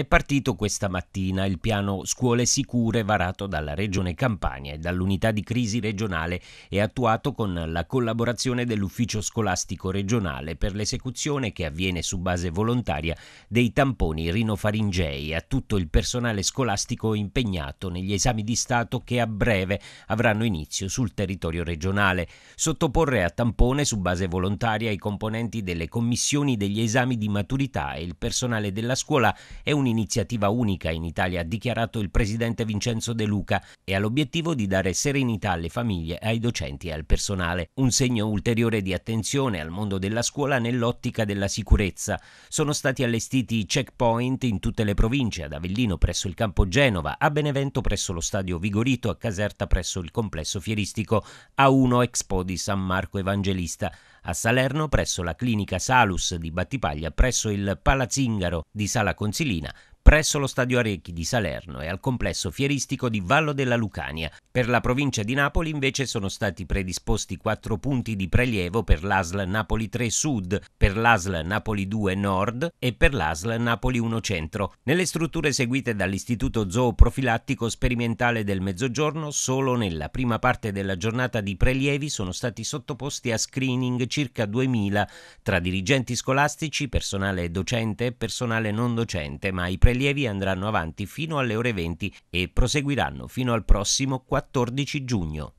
È partito questa mattina il piano Scuole Sicure varato dalla Regione Campania e dall'unità di crisi regionale e attuato con la collaborazione dell'Ufficio Scolastico Regionale per l'esecuzione che avviene su base volontaria dei tamponi rinofaringei a tutto il personale scolastico impegnato negli esami di Stato che a breve avranno inizio sul territorio regionale. Sottoporre a tampone su base volontaria i componenti delle commissioni degli esami di maturità e il personale della scuola è un un'iniziativa unica in Italia, ha dichiarato il presidente Vincenzo De Luca, e ha l'obiettivo di dare serenità alle famiglie, ai docenti e al personale. Un segno ulteriore di attenzione al mondo della scuola nell'ottica della sicurezza. Sono stati allestiti checkpoint in tutte le province, ad Avellino presso il campo Genova, a Benevento presso lo stadio Vigorito, a Caserta presso il complesso fieristico A1 Expo di San Marco Evangelista a Salerno presso la clinica Salus di Battipaglia presso il Palazzingaro di Sala Consilina presso lo Stadio Arecchi di Salerno e al complesso fieristico di Vallo della Lucania. Per la provincia di Napoli invece sono stati predisposti quattro punti di prelievo per l'ASL Napoli 3 Sud, per l'ASL Napoli 2 Nord e per l'ASL Napoli 1 Centro. Nelle strutture seguite dall'Istituto Zooprofilattico Sperimentale del Mezzogiorno, solo nella prima parte della giornata di prelievi sono stati sottoposti a screening circa 2000 tra dirigenti scolastici, personale docente e personale non docente, ma i prelievi allievi andranno avanti fino alle ore 20 e proseguiranno fino al prossimo 14 giugno.